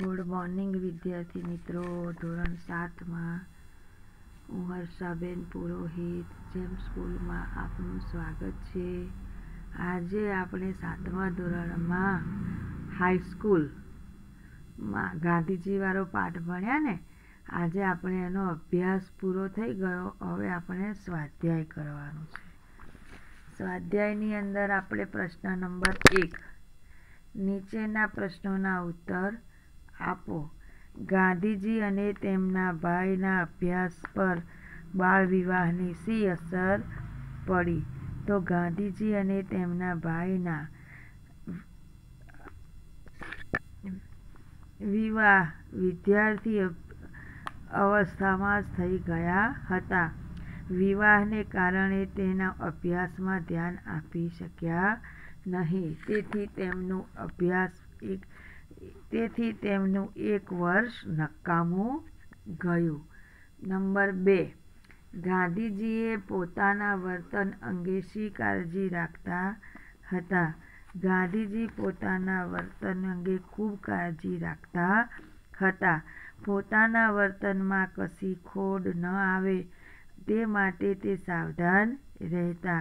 good morning વિદ્યાર્થી મિત્રો ધોરણ સાતમાં હું હર્ષાબેન પુરોહિત જેમ સ્કૂલમાં આપનું સ્વાગત છે આજે આપણે સાતમા ધોરણમાં હાઈસ્કૂલમાં ગાંધીજીવાળો પાઠ ભણ્યા ને આજે આપણે એનો અભ્યાસ પૂરો થઈ ગયો હવે આપણે સ્વાધ્યાય કરવાનું છે સ્વાધ્યાયની અંદર આપણે પ્રશ્ન નંબર એક નીચેના પ્રશ્નોના ઉત્તર આપો ગાંધીજી અને તેમના ભાઈના અભ્યાસ પર બાળવિવાહની શી અસર પડી તો ગાંધીજી અને તેમના ભાઈના વિવાહ વિદ્યાર્થી અવસ્થામાં જ થઈ ગયા હતા વિવાહને કારણે તેના અભ્યાસમાં ધ્યાન આપી શક્યા નહીં તેથી તેમનો અભ્યાસ એક તેથી તેમનું એક વર્ષ નકામું ગયું નંબર બે ગાંધીજીએ પોતાના વર્તન અંગે શી કાળજી રાખતા હતા ગાંધીજી પોતાના વર્તન અંગે ખૂબ કાળજી રાખતા હતા પોતાના વર્તનમાં કશી ખોડ ન આવે તે માટે તે સાવધાન રહેતા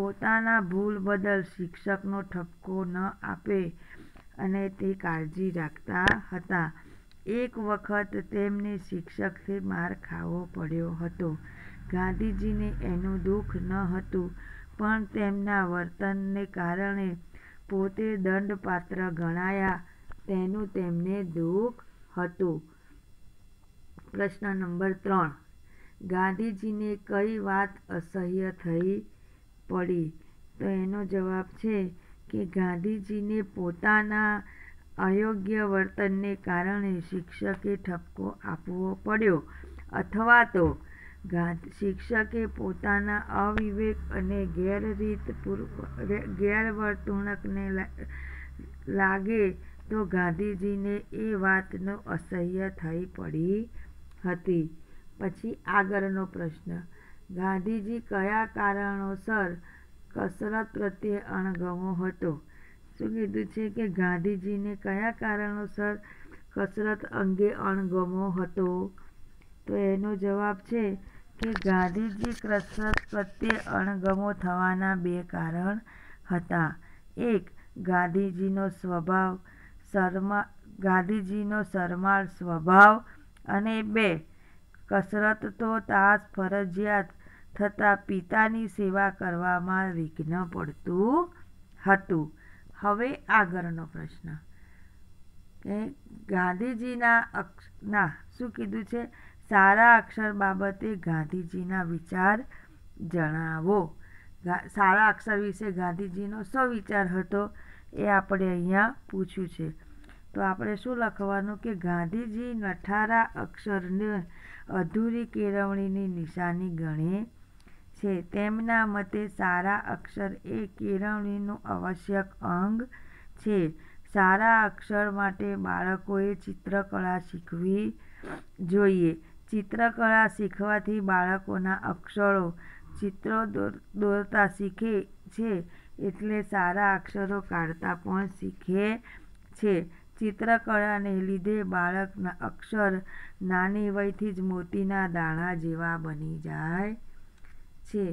પોતાના ભૂલ બદલ શિક્ષકનો ઠપકો ન આપે અને તે કાળજી રાખતા હતા એક વખત તેમને શિક્ષકથી માર ખાવો પડ્યો હતો ગાંધીજીને એનું દુઃખ ન હતું પણ તેમના વર્તનને કારણે પોતે દંડપાત્ર ગણાયા તેનું તેમને દુઃખ હતું પ્રશ્ન નંબર ત્રણ ગાંધીજીને કઈ વાત અસહ્ય થઈ પડી તો એનો જવાબ છે કે ગાંધીજીને પોતાના અયોગ્ય વર્તનને કારણે શિક્ષકે ઠપકો આપવો પડ્યો અથવા તો શિક્ષકે પોતાના અવિવેક અને ગેરરીત ગેરવર્તણૂકને લાગે તો ગાંધીજીને એ વાતનો અસહ્ય થઈ પડી હતી પછી આગળનો પ્રશ્ન ગાંધીજી કયા કારણોસર કસરત પ્રત્યે અણગમો હતો શું કીધું છે કે ગાંધીજીને કયા કારણોસર કસરત અંગે અણગમો હતો તો એનો જવાબ છે કે ગાંધીજી કસરત પ્રત્યે અણગમો થવાના બે કારણ હતા એક ગાંધીજીનો સ્વભાવ શરમા ગાંધીજીનો શરમાળ સ્વભાવ અને બે કસરત તો તાસ ફરજિયાત થતાં પિતાની સેવા કરવામાં વિઘ્ન પડતું હતું હવે આગળનો પ્રશ્ન કે ગાંધીજીના ના શું કીધું છે સારા અક્ષર બાબતે ગાંધીજીના વિચાર જણાવો સારા અક્ષર વિશે ગાંધીજીનો શું વિચાર હતો એ આપણે અહીંયા પૂછ્યું છે તો આપણે શું લખવાનું કે ગાંધીજી નઠારા અક્ષરને અધૂરી કેળવણીની નિશાની ગણે છે તેમના મતે સારા અક્ષર એ કેળવણીનું આવશ્યક અંગ છે સારા અક્ષર માટે બાળકોએ ચિત્રકળા શીખવી જોઈએ ચિત્રકળા શીખવાથી બાળકોના અક્ષરો ચિત્રો દોર દોરતા શીખે છે એટલે સારા અક્ષરો કાઢતા પણ શીખે છે ચિત્રકળાને લીધે બાળકના અક્ષર નાની વયથી જ મોતીના દાણા જેવા બની જાય છે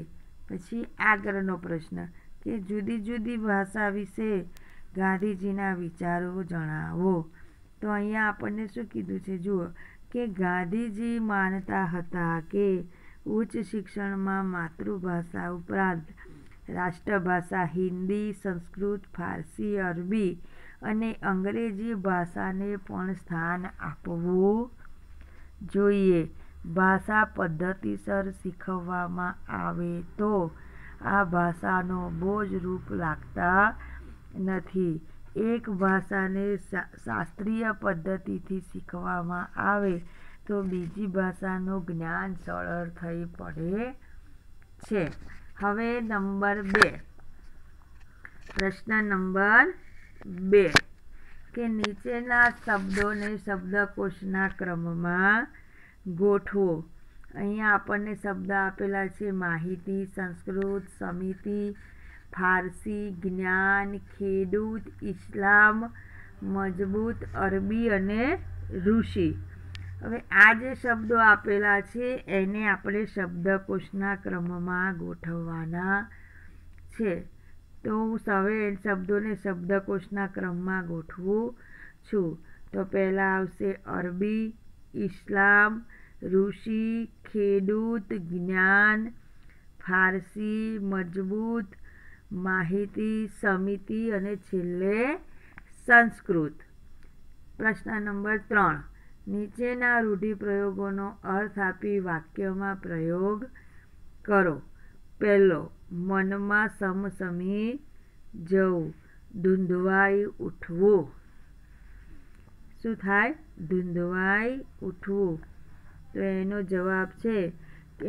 પછી આગળનો પ્રશ્ન કે જુદી જુદી ભાષા વિશે ગાંધીજીના વિચારો જણાવો તો અહીંયા આપણને શું કીધું છે જુઓ કે ગાંધીજી માનતા હતા કે ઉચ્ચ શિક્ષણમાં માતૃભાષા ઉપરાંત રાષ્ટ્રભાષા હિન્દી સંસ્કૃત ફારસી અરબી અને અંગ્રેજી ભાષાને પણ સ્થાન આપવું જોઈએ ભાષા પદ્ધતિસર શીખવવામાં આવે તો આ ભાષાનો બોજરૂપ લાગતા નથી એક ભાષાને શાસ્ત્રીય પદ્ધતિથી શીખવામાં આવે તો બીજી ભાષાનું જ્ઞાન સરળ થઈ પડે છે હવે નંબર બે પ્રશ્ન નંબર બે કે નીચેના શબ્દોને શબ્દકોશના ક્રમમાં ગોઠવો અહીંયા આપણને શબ્દ આપેલા છે માહિતી સંસ્કૃત સમિતિ ફારસી જ્ઞાન ખેડૂત ઇસ્લામ મજબૂત અરબી અને ઋષિ હવે આ જે શબ્દો આપેલા છે એને આપણે શબ્દકોશના ક્રમમાં ગોઠવવાના છે તો હું સવે એ શબ્દોને શબ્દકોશના ક્રમમાં ગોઠવું છું તો પહેલાં આવશે અરબી ઇસ્લામ ઋષિ ખેડૂત જ્ઞાન ફારસી મજબૂત માહિતી સમિતિ અને છેલ્લે સંસ્કૃત પ્રશ્ન નંબર ત્રણ નીચેના રૂઢિપ્રયોગોનો અર્થ આપી વાક્યમાં પ્રયોગ કરો પહેલો મનમાં સમસમી જવું ધૂંધવાઈ ઉઠવું શું થાય ધૂંધવાઈ ઉઠવું તો એનો જવાબ છે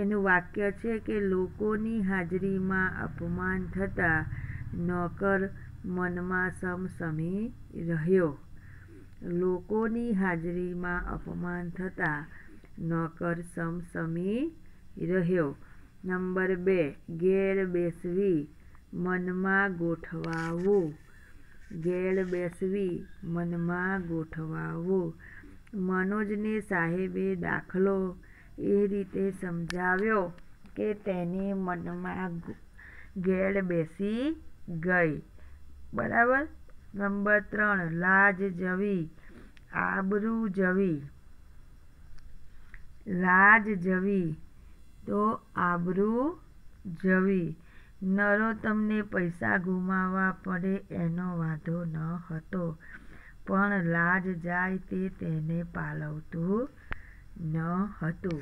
એનું વાક્ય છે કે લોકોની હાજરીમાં અપમાન થતાં નોકર મનમાં સમસમી રહ્યો લોકોની હાજરીમાં અપમાન થતાં નોકર સમસમી રહ્યો નંબર બે ઘેર બેસવી મનમાં ગોઠવાવું ઘેર બેસવી મનમાં ગોઠવાવું મનોજને સાહેબે દાખલો એ રીતે સમજાવ્યો કે તેની મનમાં ઘેડ બેસી ગઈ બરાબર નંબર ત્રણ લાજ જવી આબરૂ જવી લાજ જવી તો આબરૂ જવી નરો તમને પૈસા ગુમાવવા પડે એનો વાંધો ન હતો પણ લાજ જાય તે તેને પાલવતું ન હતું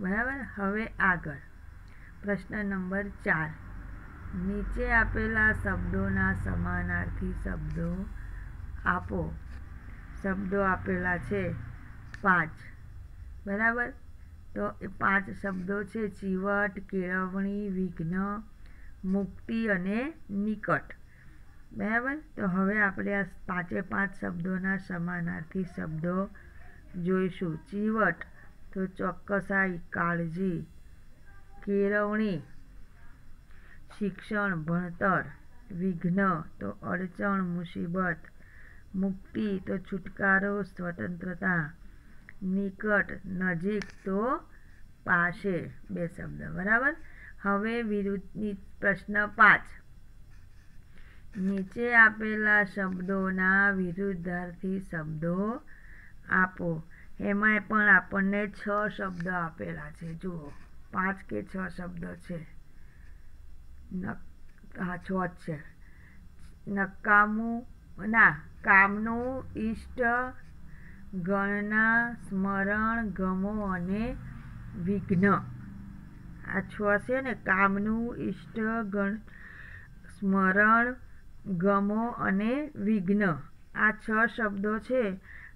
બરાબર હવે આગળ પ્રશ્ન નંબર ચાર નીચે આપેલા શબ્દોના સમાનાર્થી શબ્દો આપો શબ્દો આપેલા છે પાંચ બરાબર તો એ પાંચ શબ્દો છે ચીવટ કેળવણી વિઘ્ન મુક્તિ અને નિકટ બરાબર તો હવે આપણે આ પાંચે પાંચ શબ્દોના સમાનાર્થી શબ્દો જોઈશું ચીવટ તો ચોક્કસાઈ કાળજી કેળવણી શિક્ષણ ભણતર વિઘ્ન તો અડચણ મુસીબત મુક્તિ તો છુટકારો સ્વતંત્રતા નિકટ નજીક તો પાસે બે શબ્દ બરાબર હવે વિરુદ્ધની પ્રશ્ન પાંચ નીચે આપેલા શબ્દોના વિરુદ્ધાર્થી શબ્દો આપો એમાંય પણ આપણને છ શબ્દ આપેલા છે જુઓ પાંચ કે છ શબ્દ છે હા છ જ છે નકામું ના કામનું ઇષ્ટ ગણના સ્મરણ ગમો અને વિઘ્ન આ છ છે ને કામનું ઇષ્ટ ગણ સ્મરણ ગમો અને વિઘ્ન આ છ શબ્દો છે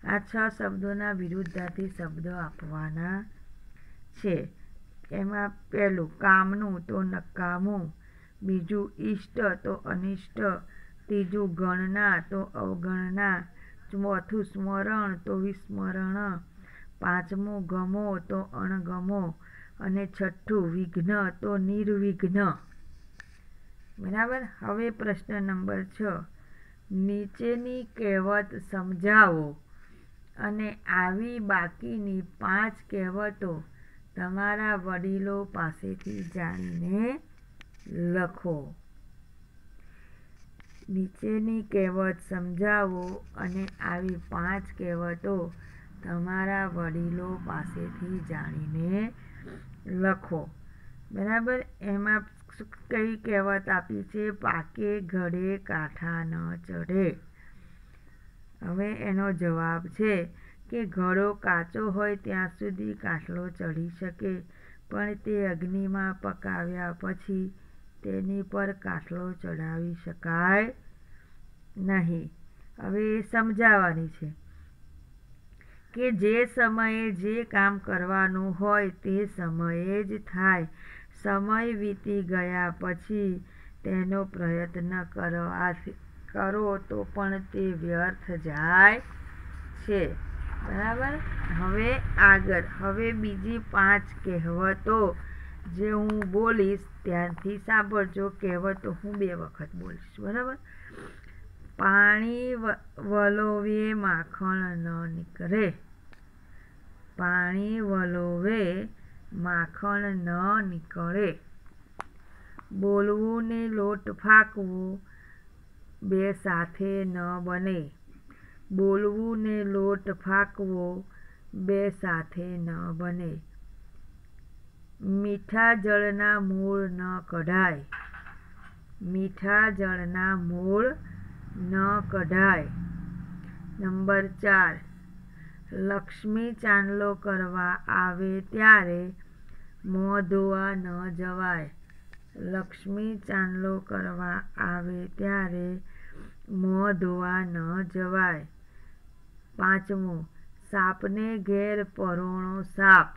આ છ શબ્દોના વિરુદ્ધાર્થી શબ્દો આપવાના છે એમાં પહેલું કામનું તો નકામું બીજું ઈષ્ટ તો અનિષ્ટ ત્રીજું ગણના તો અવગણના ચોથું સ્મરણ તો વિસ્મરણ પાંચમું ગમો તો અણગમો અને છઠ્ઠું વિઘ્ન તો નિર્વિઘ્ન બરાબર હવે પ્રશ્ન નંબર છ નીચેની કહેવત સમજાવો અને આવી બાકીની પાંચ કહેવતો તમારા વડીલો પાસેથી જાણીને લખો નીચેની કહેવત સમજાવો અને આવી પાંચ કહેવતો તમારા વડીલો પાસેથી જાણીને લખો બરાબર એમાં કઈ કહેવત આપી છે પાકે ઘડે કાંઠા ન ચઢે હવે એનો જવાબ છે કે ઘડો કાચો હોય ત્યાં સુધી કાટલો ચઢી શકે પણ તે અગ્નિમાં પકાવ્યા પછી તેની પર કાટલો ચઢાવી શકાય નહીં હવે એ સમજાવવાની છે કે જે સમયે જે કામ કરવાનું હોય તે સમયે જ થાય સમય વીતી ગયા પછી તેનો પ્રયત્ન કરો આથી કરો તો પણ તે વ્યર્થ જાય છે બરાબર હવે આગળ હવે બીજી પાંચ કહેવતો જે હું બોલીશ ત્યારથી સાંભળજો કહેવતો હું બે વખત બોલીશ બરાબર પાણી વલોવે માખણ ન નીકળે પાણી વલોવે માખણ ન નીકળે બોલવું ને લોટ ફાંકવું બે સાથે ન બને બોલવું ને લોટ ફાંકવો બે સાથે ન બને મીઠા જળના મૂળ ન કઢાય મીઠા જળના મૂળ ન કઢાય નંબર ચાર લક્ષ્મી ચાંદલો કરવા આવે ત્યારે મોં ધોવા ન જવાય લક્ષ્મી ચાંદલો કરવા આવે ત્યારે મોં ધોવા ન જવાય પાંચમું સાપને ઘેર પરોણો સાપ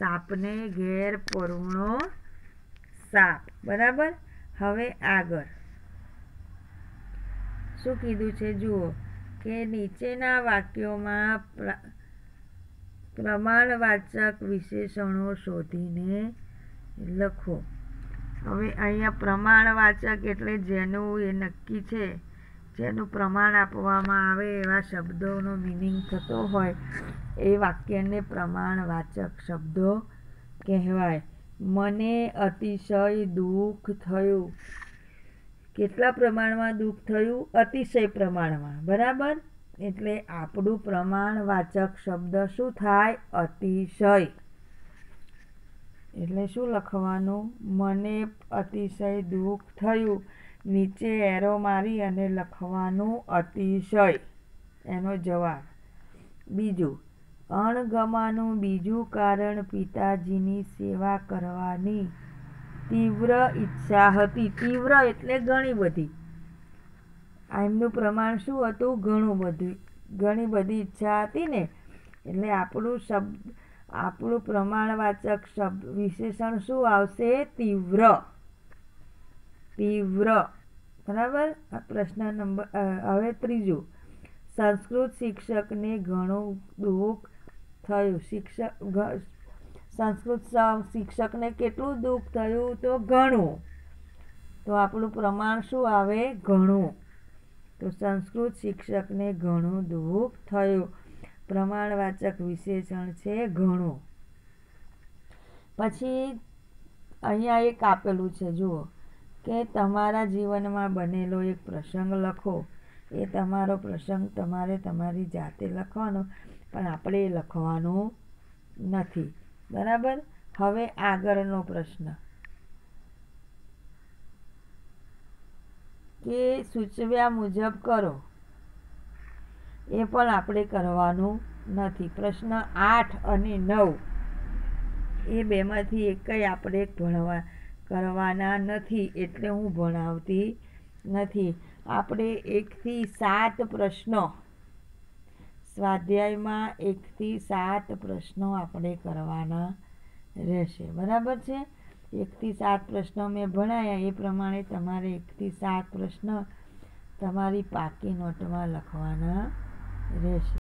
સાપને ઘેર પરોણો સાપ બરાબર હવે આગળ શું કીધું છે જુઓ કે નીચેના વાક્યોમાં પ્રમાણવાચક વિશેષણો શોધીને લખો હવે અહીંયા પ્રમાણવાચક એટલે જેનું એ નક્કી છે જેનું પ્રમાણ આપવામાં આવે એવા શબ્દોનો મિનિંગ થતો હોય એ વાક્યને પ્રમાણવાચક શબ્દો કહેવાય મને અતિશય દુઃખ થયું કેટલા પ્રમાણમાં દુઃખ થયું અતિશય પ્રમાણમાં બરાબર એટલે આપણું પ્રમાણવાચક શબ્દ શું થાય અતિશય એટલે શું લખવાનું મને અતિશય દુઃખ થયું નીચે એરો મારી અને લખવાનું અતિશય એનો જવાબ બીજું અણગમાનું બીજું કારણ પિતાજીની સેવા કરવાની તીવ્ર ઈચ્છા હતી તીવ્ર એટલે ઘણી બધી એમનું પ્રમાણ શું હતું ઘણું બધું ઘણી બધી ઈચ્છા હતી ને એટલે આપણું શબ્દ આપણું પ્રમાણવાચક શબ્દ વિશેષણ શું આવશે તીવ્ર તીવ્ર બરાબર આ પ્રશ્ન નંબર હવે ત્રીજું સંસ્કૃત શિક્ષકને ઘણું દુઃખ થયું શિક્ષક સંસ્કૃત શિક્ષકને કેટલું દુઃખ થયું તો ઘણું તો આપણું પ્રમાણ શું આવે ઘણું તો સંસ્કૃત શિક્ષકને ઘણું દુઃખ થયું પ્રમાણવાચક વિશેષણ છે ઘણું પછી અહીંયા એક આપેલું છે જુઓ કે તમારા જીવનમાં બનેલો એક પ્રસંગ લખો એ તમારો પ્રસંગ તમારે તમારી જાતે લખવાનો પણ આપણે એ લખવાનું નથી બરાબર હવે આગળનો પ્રશ્ન કે સૂચવ્યા મુજબ કરો એ પણ આપણે કરવાનું નથી પ્રશ્ન આઠ અને નવ એ બેમાંથી એકય આપણે ભણવા કરવાના નથી એટલે હું ભણાવતી નથી આપણે એકથી સાત પ્રશ્નો સ્વાધ્યાયમાં એકથી સાત પ્રશ્નો આપણે કરવાના રહેશે બરાબર છે એકથી સાત પ્રશ્નો મેં ભણાયા એ પ્રમાણે તમારે એકથી સાત પ્રશ્ન તમારી પાકી નોટમાં લખવાના રહેશે